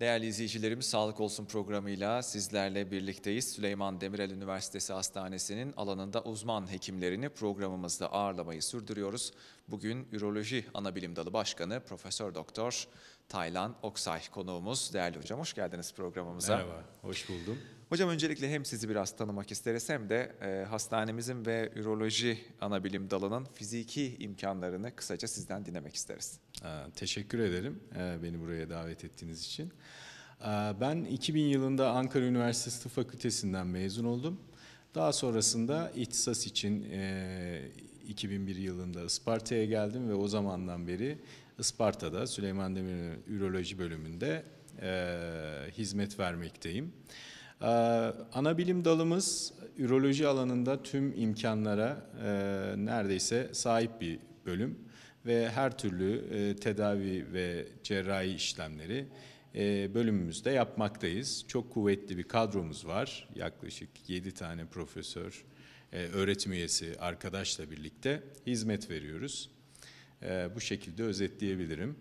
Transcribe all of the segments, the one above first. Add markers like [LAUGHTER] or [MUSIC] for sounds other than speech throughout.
Değerli izleyicilerimiz Sağlık Olsun programıyla sizlerle birlikteyiz. Süleyman Demirel Üniversitesi Hastanesi'nin alanında uzman hekimlerini programımızda ağırlamayı sürdürüyoruz. Bugün Üroloji Anabilim Dalı Başkanı Profesör Doktor Taylan Oksay konuğumuz. Değerli hocam hoş geldiniz programımıza. Merhaba, hoş buldum. Hocam öncelikle hem sizi biraz tanımak isteriz hem de e, hastanemizin ve üroloji anabilim dalının fiziki imkanlarını kısaca sizden dinlemek isteriz. Ee, teşekkür ederim e, beni buraya davet ettiğiniz için. Ee, ben 2000 yılında Ankara Üniversitesi Tıp Fakültesinden mezun oldum. Daha sonrasında ihtisas için 2001 e, yılında Isparta'ya geldim ve o zamandan beri Isparta'da Süleyman Demirel'in üroloji bölümünde e, hizmet vermekteyim. E, ana bilim dalımız üroloji alanında tüm imkanlara e, neredeyse sahip bir bölüm ve her türlü e, tedavi ve cerrahi işlemleri e, bölümümüzde yapmaktayız. Çok kuvvetli bir kadromuz var. Yaklaşık 7 tane profesör, e, öğretim üyesi arkadaşla birlikte hizmet veriyoruz. E, bu şekilde özetleyebilirim.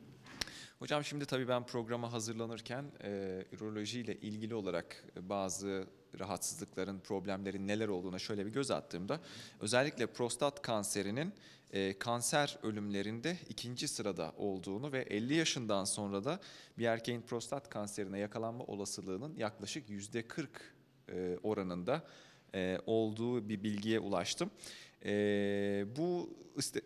Hocam şimdi tabii ben programa hazırlanırken e, üroloji ile ilgili olarak bazı rahatsızlıkların, problemlerin neler olduğuna şöyle bir göz attığımda özellikle prostat kanserinin e, kanser ölümlerinde ikinci sırada olduğunu ve 50 yaşından sonra da bir erkeğin prostat kanserine yakalanma olasılığının yaklaşık %40 e, oranında e, olduğu bir bilgiye ulaştım. E, bu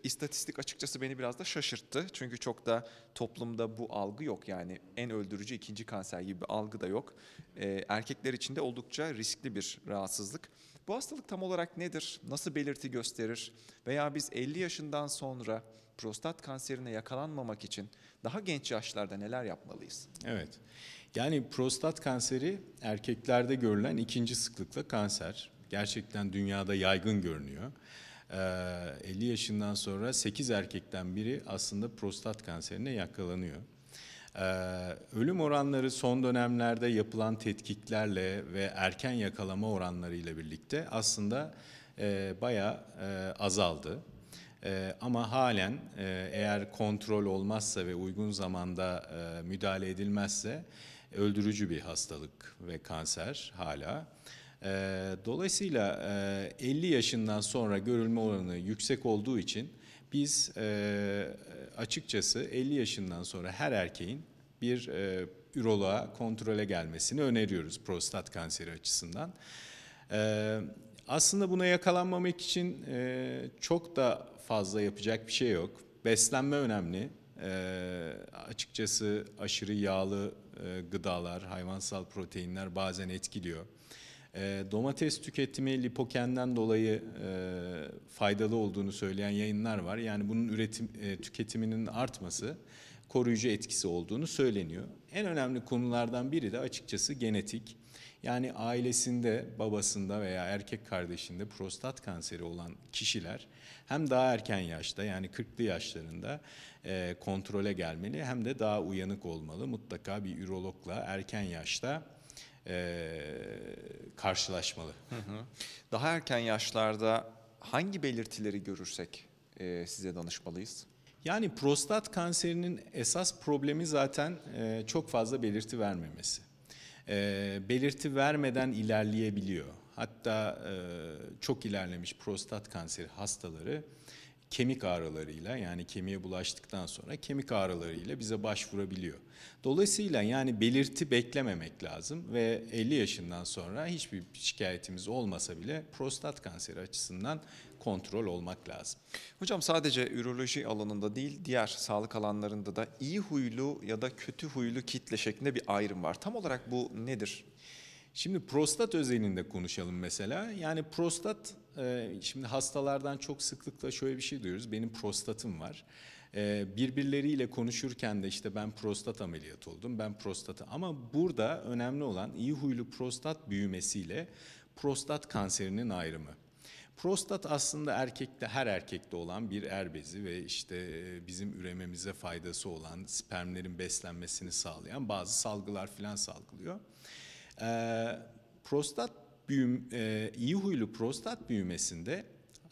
istatistik açıkçası beni biraz da şaşırttı. Çünkü çok da toplumda bu algı yok. Yani en öldürücü ikinci kanser gibi bir algı da yok. E, erkekler için de oldukça riskli bir rahatsızlık. Bu hastalık tam olarak nedir? Nasıl belirti gösterir? Veya biz 50 yaşından sonra prostat kanserine yakalanmamak için daha genç yaşlarda neler yapmalıyız? Evet. Yani prostat kanseri erkeklerde görülen ikinci sıklıkla kanser. Gerçekten dünyada yaygın görünüyor. 50 yaşından sonra 8 erkekten biri aslında prostat kanserine yakalanıyor. Ölüm oranları son dönemlerde yapılan tetkiklerle ve erken yakalama oranlarıyla birlikte aslında bayağı azaldı. ama halen eğer kontrol olmazsa ve uygun zamanda müdahale edilmezse öldürücü bir hastalık ve kanser hala. Ee, dolayısıyla 50 e, yaşından sonra görülme oranı yüksek olduğu için biz e, açıkçası 50 yaşından sonra her erkeğin bir e, üroloğa kontrole gelmesini öneriyoruz prostat kanseri açısından. Ee, aslında buna yakalanmamak için çok da fazla yapacak bir şey yok. Beslenme önemli. E, açıkçası aşırı yağlı e, gıdalar, hayvansal proteinler bazen etkiliyor. E, domates tüketimi lipokenden dolayı e, faydalı olduğunu söyleyen yayınlar var. Yani bunun üretim e, tüketiminin artması koruyucu etkisi olduğunu söyleniyor. En önemli konulardan biri de açıkçası genetik. Yani ailesinde, babasında veya erkek kardeşinde prostat kanseri olan kişiler hem daha erken yaşta yani 40'lı yaşlarında e, kontrole gelmeli hem de daha uyanık olmalı. Mutlaka bir ürologla erken yaşta e, karşılaşmalı. Hı hı. Daha erken yaşlarda hangi belirtileri görürsek e, size danışmalıyız? Yani prostat kanserinin esas problemi zaten e, çok fazla belirti vermemesi. E, belirti vermeden ilerleyebiliyor. Hatta e, çok ilerlemiş prostat kanseri hastaları kemik ağrılarıyla yani kemiğe bulaştıktan sonra kemik ağrılarıyla bize başvurabiliyor. Dolayısıyla yani belirti beklememek lazım ve 50 yaşından sonra hiçbir şikayetimiz olmasa bile prostat kanseri açısından kontrol olmak lazım. Hocam sadece üroloji alanında değil diğer sağlık alanlarında da iyi huylu ya da kötü huylu kitle şeklinde bir ayrım var. Tam olarak bu nedir? Şimdi prostat özelinde konuşalım mesela. Yani prostat ee, şimdi hastalardan çok sıklıkla şöyle bir şey duyuyoruz. Benim prostatım var. Ee, birbirleriyle konuşurken de işte ben prostat ameliyatı oldum, ben prostatı. Ama burada önemli olan iyi huylu prostat büyümesiyle prostat kanserinin ayrımı. Prostat aslında erkekte her erkekte olan bir er bezi ve işte e, bizim ürememize faydası olan spermlerin beslenmesini sağlayan bazı salgılar filan salgılıyor. Ee, prostat büyüm, e, iyi huylu prostat büyümesinde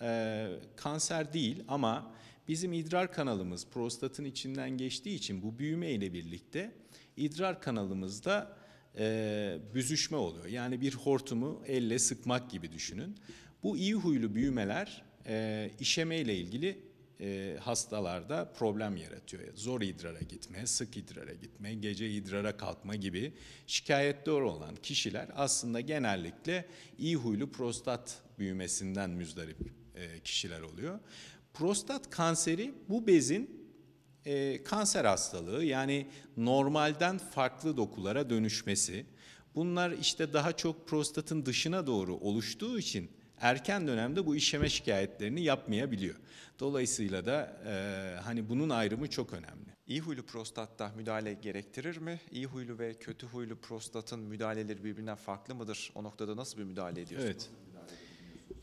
e, kanser değil ama bizim idrar kanalımız prostatın içinden geçtiği için bu büyüme ile birlikte idrar kanalımızda e, büzüşme oluyor. Yani bir hortumu elle sıkmak gibi düşünün. Bu iyi huylu büyümeler e, işeme ile ilgili e, hastalarda problem yaratıyor. Zor idrara gitme, sık idrara gitme, gece idrara kalkma gibi şikayetler olan kişiler aslında genellikle iyi huylu prostat büyümesinden müzdarip e, kişiler oluyor. Prostat kanseri bu bezin e, kanser hastalığı yani normalden farklı dokulara dönüşmesi. Bunlar işte daha çok prostatın dışına doğru oluştuğu için erken dönemde bu işeme şikayetlerini yapmayabiliyor. Dolayısıyla da e, hani bunun ayrımı çok önemli. İyi huylu prostatta müdahale gerektirir mi? İyi huylu ve kötü huylu prostatın müdahaleleri birbirinden farklı mıdır? O noktada nasıl bir müdahale ediyorsunuz? Evet.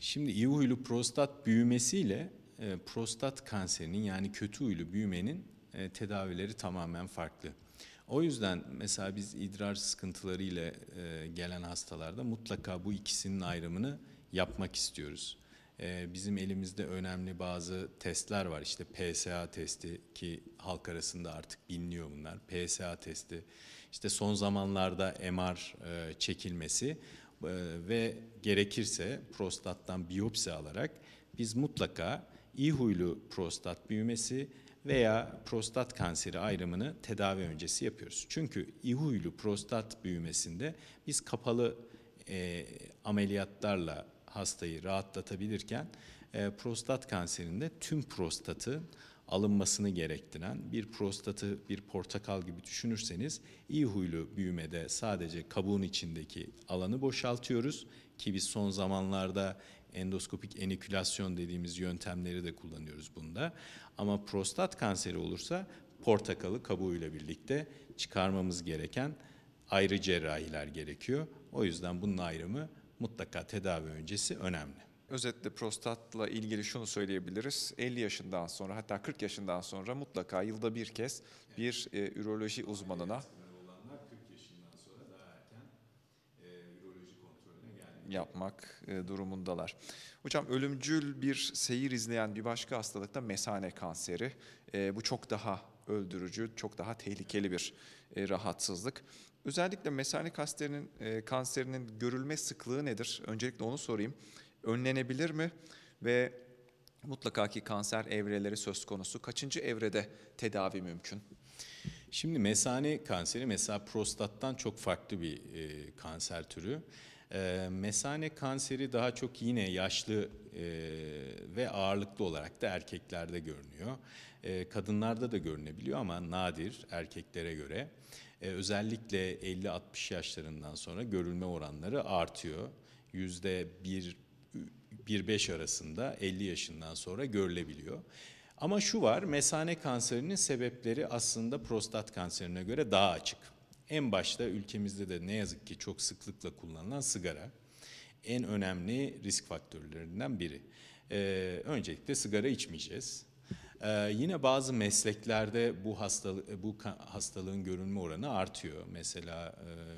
Şimdi iyi huylu prostat büyümesiyle e, prostat kanserinin yani kötü huylu büyümenin e, tedavileri tamamen farklı. O yüzden mesela biz idrar sıkıntılarıyla e, gelen hastalarda mutlaka bu ikisinin ayrımını yapmak istiyoruz. Ee, bizim elimizde önemli bazı testler var. İşte PSA testi ki halk arasında artık biliniyor bunlar. PSA testi, işte son zamanlarda MR e, çekilmesi e, ve gerekirse prostattan biyopsi alarak biz mutlaka iyi huylu prostat büyümesi veya prostat kanseri ayrımını tedavi öncesi yapıyoruz. Çünkü iyi huylu prostat büyümesinde biz kapalı e, ameliyatlarla hastayı rahatlatabilirken e, prostat kanserinde tüm prostatı alınmasını gerektiren bir prostatı bir portakal gibi düşünürseniz iyi huylu büyümede sadece kabuğun içindeki alanı boşaltıyoruz ki biz son zamanlarda endoskopik enikülasyon dediğimiz yöntemleri de kullanıyoruz bunda. Ama prostat kanseri olursa portakalı kabuğuyla birlikte çıkarmamız gereken ayrı cerrahiler gerekiyor. O yüzden bunun ayrımı mutlaka tedavi öncesi önemli. Özetle prostatla ilgili şunu söyleyebiliriz. 50 yaşından sonra hatta 40 yaşından sonra mutlaka yılda bir kez bir e, üroloji uzmanına e, yapmak e, durumundalar. Hocam ölümcül bir seyir izleyen bir başka hastalık da mesane kanseri. E, bu çok daha öldürücü, çok daha tehlikeli bir rahatsızlık. Özellikle mesane kanserinin, e, kanserinin görülme sıklığı nedir? Öncelikle onu sorayım. Önlenebilir mi? Ve mutlaka ki kanser evreleri söz konusu. Kaçıncı evrede tedavi mümkün? Şimdi mesane kanseri mesela prostattan çok farklı bir e, kanser türü. E, mesane kanseri daha çok yine yaşlı e, ve ağırlıklı olarak da erkeklerde görünüyor. E, kadınlarda da görünebiliyor ama nadir erkeklere göre. E, özellikle 50-60 yaşlarından sonra görülme oranları artıyor. Yüzde 1-5 arasında 50 yaşından sonra görülebiliyor. Ama şu var, mesane kanserinin sebepleri aslında prostat kanserine göre daha açık. En başta ülkemizde de ne yazık ki çok sıklıkla kullanılan sigara en önemli risk faktörlerinden biri. Ee, öncelikle sigara içmeyeceğiz. Ee, yine bazı mesleklerde bu hastalık bu hastalığın görünme oranı artıyor. Mesela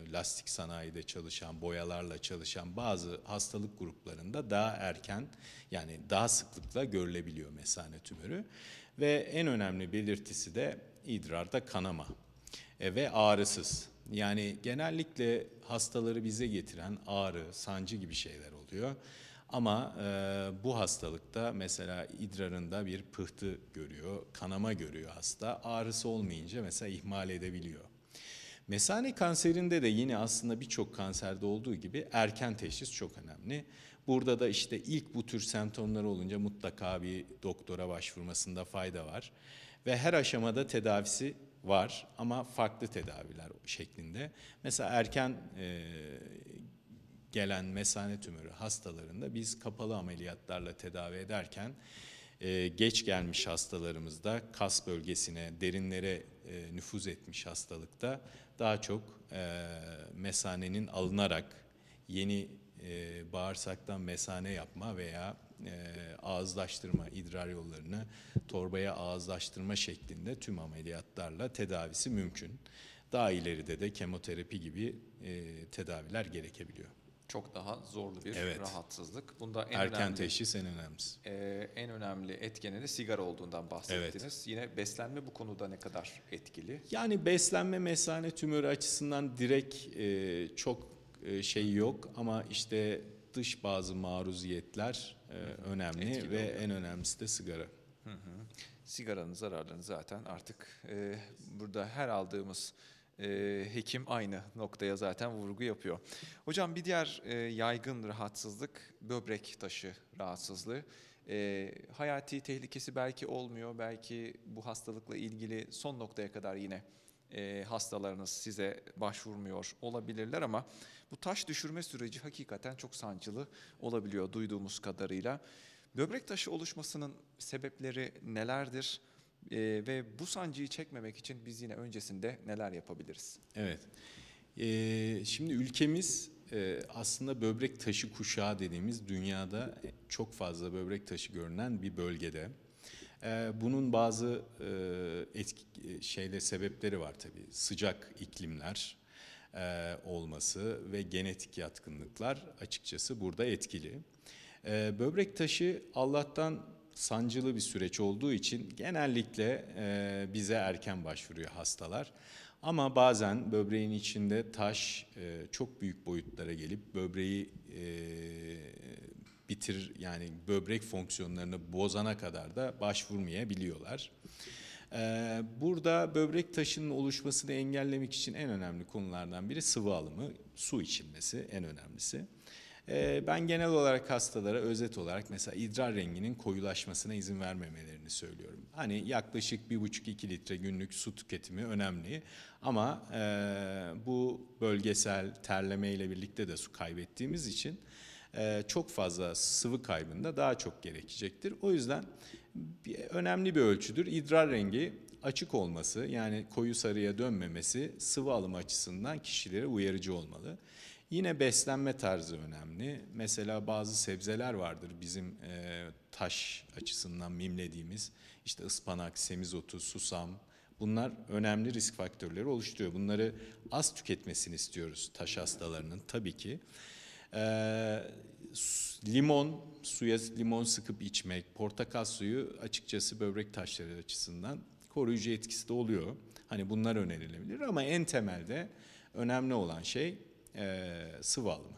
e, lastik sanayide çalışan, boyalarla çalışan bazı hastalık gruplarında daha erken yani daha sıklıkla görülebiliyor mesane tümörü ve en önemli belirtisi de idrarda kanama e, ve ağrısız. Yani genellikle hastaları bize getiren ağrı, sancı gibi şeyler oluyor. Ama e, bu hastalıkta mesela idrarında bir pıhtı görüyor, kanama görüyor hasta. Ağrısı olmayınca mesela ihmal edebiliyor. Mesane kanserinde de yine aslında birçok kanserde olduğu gibi erken teşhis çok önemli. Burada da işte ilk bu tür semptomlar olunca mutlaka bir doktora başvurmasında fayda var. Ve her aşamada tedavisi var ama farklı tedaviler şeklinde. Mesela erken e, gelen mesane tümörü hastalarında biz kapalı ameliyatlarla tedavi ederken e, geç gelmiş hastalarımızda kas bölgesine, derinlere e, nüfuz etmiş hastalıkta daha çok e, mesanenin alınarak yeni bağırsaktan mesane yapma veya e, ağızlaştırma, idrar yollarını torbaya ağızlaştırma şeklinde tüm ameliyatlarla tedavisi mümkün. Daha ileride de kemoterapi gibi e, tedaviler gerekebiliyor çok daha zorlu bir evet. rahatsızlık. Bunda en erken önemli, teşhis en önemlisi. E, en önemli etkeni de sigara olduğundan bahsettiniz. Evet. Yine beslenme bu konuda ne kadar etkili? Yani beslenme mesane tümörü açısından direkt e, çok e, şey yok ama işte dış bazı maruziyetler e, önemli etkili ve oluyor. en önemlisi de sigara. Hı hı. Sigaranın zararlarını zaten artık e, burada her aldığımız ee, hekim aynı noktaya zaten vurgu yapıyor. Hocam bir diğer e, yaygın rahatsızlık böbrek taşı rahatsızlığı. E, hayati tehlikesi belki olmuyor, belki bu hastalıkla ilgili son noktaya kadar yine e, hastalarınız size başvurmuyor olabilirler ama bu taş düşürme süreci hakikaten çok sancılı olabiliyor duyduğumuz kadarıyla. Böbrek taşı oluşmasının sebepleri nelerdir? E, ve bu sancıyı çekmemek için biz yine öncesinde neler yapabiliriz? Evet. E, şimdi ülkemiz e, aslında böbrek taşı kuşağı dediğimiz dünyada e, çok fazla böbrek taşı görünen bir bölgede. E, bunun bazı e, etki, e, şeyle sebepleri var tabi. Sıcak iklimler e, olması ve genetik yatkınlıklar açıkçası burada etkili. E, böbrek taşı Allah'tan sancılı bir süreç olduğu için genellikle e, bize erken başvuruyor hastalar. Ama bazen böbreğin içinde taş e, çok büyük boyutlara gelip böbreği e, bitir yani böbrek fonksiyonlarını bozana kadar da başvurmayabiliyorlar. Ee, burada böbrek taşının oluşmasını engellemek için en önemli konulardan biri sıvı alımı, su içilmesi en önemlisi. Ee, ben genel olarak hastalara özet olarak mesela idrar renginin koyulaşmasına izin vermemelerini söylüyorum. Hani yaklaşık 1,5-2 litre günlük su tüketimi önemli ama e, bu bölgesel terleme ile birlikte de su kaybettiğimiz için e, çok fazla sıvı kaybında daha çok gerekecektir. O yüzden önemli bir ölçüdür. İdrar rengi açık olması yani koyu sarıya dönmemesi sıvı alım açısından kişilere uyarıcı olmalı. Yine beslenme tarzı önemli. Mesela bazı sebzeler vardır bizim e, taş açısından mimlediğimiz. işte ıspanak, semizotu, susam bunlar önemli risk faktörleri oluşturuyor. Bunları az tüketmesini istiyoruz taş hastalarının tabii ki. E, limon, suya limon sıkıp içmek, portakal suyu açıkçası böbrek taşları açısından koruyucu etkisi de oluyor. Hani bunlar önerilebilir ama en temelde önemli olan şey e, sıvı alımı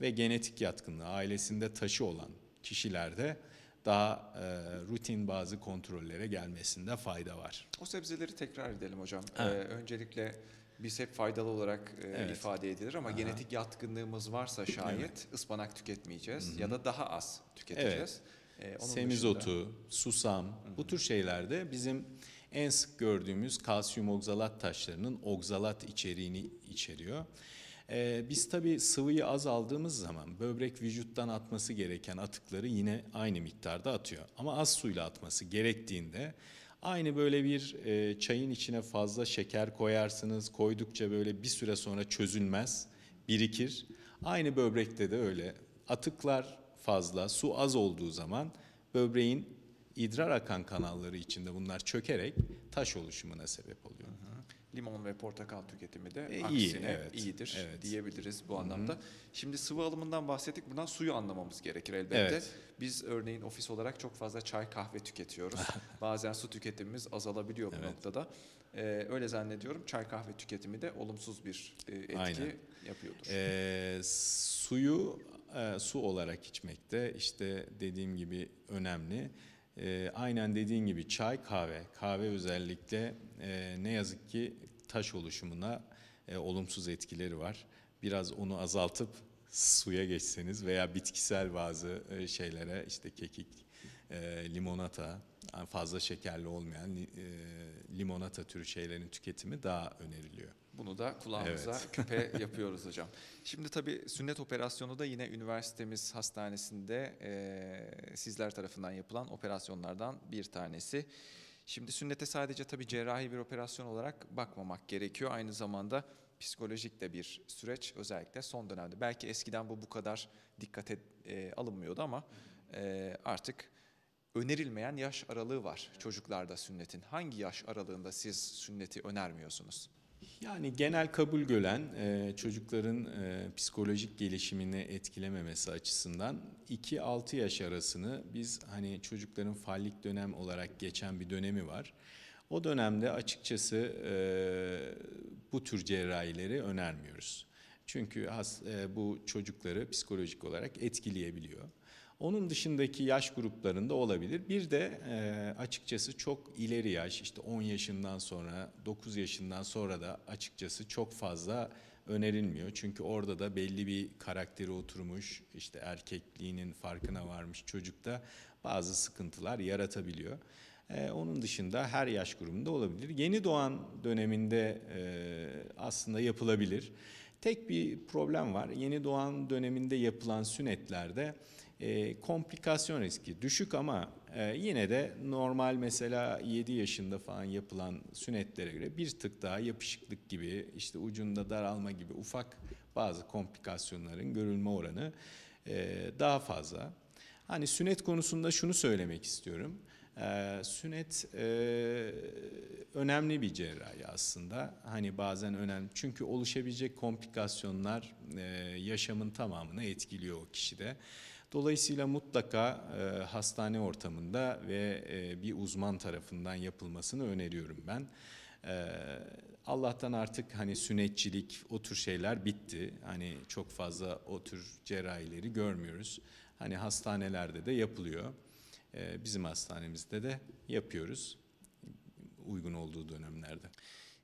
ve genetik yatkınlığı ailesinde taşı olan kişilerde daha e, rutin bazı kontrollere gelmesinde fayda var. O sebzeleri tekrar edelim hocam. Ee, öncelikle biz hep faydalı olarak e, evet. ifade edilir ama Aha. genetik yatkınlığımız varsa şayet evet. ıspanak tüketmeyeceğiz Hı -hı. ya da daha az tüketeceğiz. Evet. Ee, onun Semizotu, dışında... susam Hı -hı. bu tür şeylerde bizim en sık gördüğümüz kalsiyum oksalat taşlarının oksalat içeriğini içeriyor. Ee, biz tabii sıvıyı az aldığımız zaman böbrek vücuttan atması gereken atıkları yine aynı miktarda atıyor. Ama az suyla atması gerektiğinde aynı böyle bir e, çayın içine fazla şeker koyarsınız. Koydukça böyle bir süre sonra çözülmez, birikir. Aynı böbrekte de öyle. Atıklar fazla, su az olduğu zaman böbreğin idrar akan kanalları içinde bunlar çökerek taş oluşumuna sebep oluyor. Hı hı limon ve portakal tüketimi de e, aksine iyi, evet, iyidir evet. diyebiliriz bu anlamda. Hı-hı. Şimdi sıvı alımından bahsettik. Buradan suyu anlamamız gerekir elbette. Evet. Biz örneğin ofis olarak çok fazla çay kahve tüketiyoruz. [LAUGHS] Bazen su tüketimimiz azalabiliyor bu evet. noktada. Ee, öyle zannediyorum çay kahve tüketimi de olumsuz bir e, etki Aynen. yapıyordur. Ee, suyu e, su olarak içmek de işte dediğim gibi önemli. E, aynen dediğin gibi çay kahve, kahve özellikle e, ne yazık ki taş oluşumuna e, olumsuz etkileri var. Biraz onu azaltıp suya geçseniz veya bitkisel bazı e, şeylere işte kekik, e, limonata, fazla şekerli olmayan e, limonata türü şeylerin tüketimi daha öneriliyor. Bunu da kulağımıza evet. küpe [LAUGHS] yapıyoruz hocam. Şimdi tabii sünnet operasyonu da yine üniversitemiz hastanesinde e, sizler tarafından yapılan operasyonlardan bir tanesi. Şimdi sünnete sadece tabii cerrahi bir operasyon olarak bakmamak gerekiyor. Aynı zamanda psikolojik de bir süreç özellikle son dönemde. Belki eskiden bu bu kadar dikkate e, alınmıyordu ama e, artık önerilmeyen yaş aralığı var çocuklarda sünnetin. Hangi yaş aralığında siz sünneti önermiyorsunuz? Yani genel kabul gören e, çocukların e, psikolojik gelişimini etkilememesi açısından 2-6 yaş arasını biz hani çocukların fallik dönem olarak geçen bir dönemi var. O dönemde açıkçası e, bu tür cerrahileri önermiyoruz. Çünkü bu çocukları psikolojik olarak etkileyebiliyor. Onun dışındaki yaş gruplarında olabilir. Bir de e, açıkçası çok ileri yaş işte 10 yaşından sonra 9 yaşından sonra da açıkçası çok fazla önerilmiyor. Çünkü orada da belli bir karakteri oturmuş işte erkekliğinin farkına varmış çocukta bazı sıkıntılar yaratabiliyor. Ee, onun dışında her yaş grubunda olabilir. Yeni doğan döneminde e, aslında yapılabilir. Tek bir problem var. Yeni doğan döneminde yapılan sünetlerde e, komplikasyon riski düşük ama e, yine de normal mesela 7 yaşında falan yapılan sünetlere göre bir tık daha yapışıklık gibi işte ucunda daralma gibi ufak bazı komplikasyonların görülme oranı e, daha fazla. Hani sünnet konusunda şunu söylemek istiyorum. Ee, e, sünnet önemli bir cerrahi aslında. Hani bazen önemli. Çünkü oluşabilecek komplikasyonlar e, yaşamın tamamını etkiliyor o kişide. Dolayısıyla mutlaka e, hastane ortamında ve e, bir uzman tarafından yapılmasını öneriyorum ben. Allah'tan artık hani sünnetçilik o tür şeyler bitti. Hani çok fazla o tür cerrahileri görmüyoruz. Hani hastanelerde de yapılıyor. E, bizim hastanemizde de yapıyoruz uygun olduğu dönemlerde.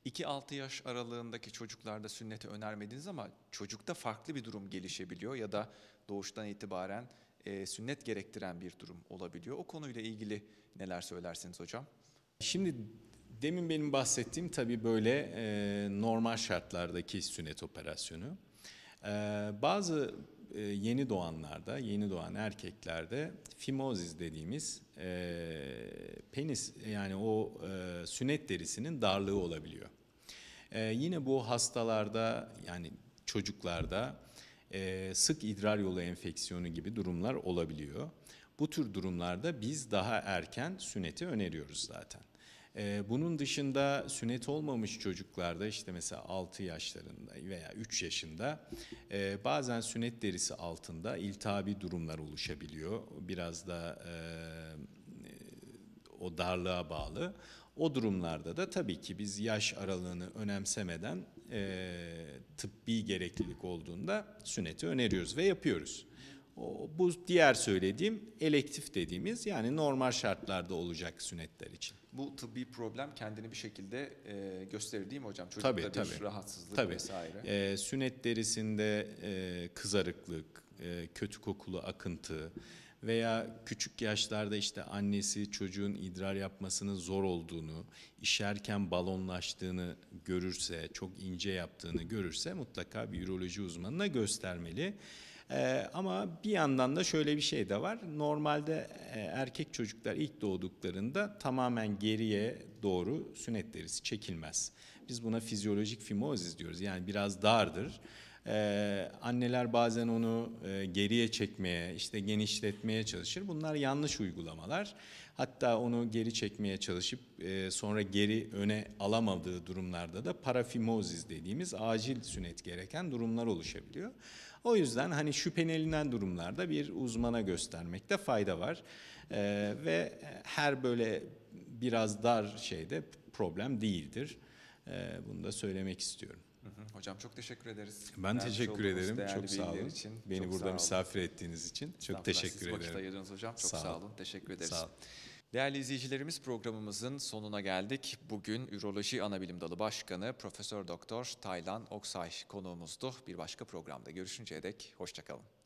2-6 yaş aralığındaki çocuklarda sünneti önermediniz ama çocukta farklı bir durum gelişebiliyor ya da doğuştan itibaren e, sünnet gerektiren bir durum olabiliyor. O konuyla ilgili neler söylersiniz hocam? Şimdi demin benim bahsettiğim tabii böyle e, normal şartlardaki sünnet operasyonu. E, bazı e, yeni doğanlarda, yeni doğan erkeklerde fimozis dediğimiz e, penis yani o e, sünnet derisinin darlığı olabiliyor. E, yine bu hastalarda yani çocuklarda e, sık idrar yolu enfeksiyonu gibi durumlar olabiliyor. Bu tür durumlarda biz daha erken süneti öneriyoruz zaten. Bunun dışında sünnet olmamış çocuklarda işte mesela 6 yaşlarında veya 3 yaşında bazen sünnet derisi altında iltihabi durumlar oluşabiliyor. Biraz da o darlığa bağlı. O durumlarda da tabii ki biz yaş aralığını önemsemeden tıbbi gereklilik olduğunda sünneti öneriyoruz ve yapıyoruz bu diğer söylediğim elektif dediğimiz yani normal şartlarda olacak sünetler için. Bu tıbbi problem kendini bir şekilde e, gösterir değil mi hocam? Çocukta tabii, bir tabii. rahatsızlık tabii. vesaire. E, sünnet derisinde e, kızarıklık, e, kötü kokulu akıntı veya küçük yaşlarda işte annesi çocuğun idrar yapmasının zor olduğunu, işerken balonlaştığını görürse, çok ince yaptığını görürse mutlaka bir üroloji uzmanına göstermeli. E, ama bir yandan da şöyle bir şey de var. Normalde e, erkek çocuklar ilk doğduklarında tamamen geriye doğru sünnet derisi çekilmez. Biz buna fizyolojik fimozis diyoruz. Yani biraz dardır. Ee, anneler bazen onu e, geriye çekmeye, işte genişletmeye çalışır. Bunlar yanlış uygulamalar. Hatta onu geri çekmeye çalışıp e, sonra geri öne alamadığı durumlarda da parafimozis dediğimiz acil sünnet gereken durumlar oluşabiliyor. O yüzden hani şüphelenilen durumlarda bir uzmana göstermekte fayda var. Ee, ve her böyle biraz dar şeyde problem değildir. Ee, bunu da söylemek istiyorum. Hocam çok teşekkür ederiz. Ben Vermiş teşekkür ederim. Çok sağ olun. Için. Beni çok burada misafir ettiğiniz için çok teşekkür Siz ederim. Vakit hocam. Çok sağ, sağ olun. Teşekkür ederiz. Sağ olun. Değerli izleyicilerimiz programımızın sonuna geldik. Bugün Üroloji Anabilim Dalı Başkanı Profesör Doktor Taylan Oksay konuğumuzdu. Bir başka programda görüşünceye dek hoşçakalın.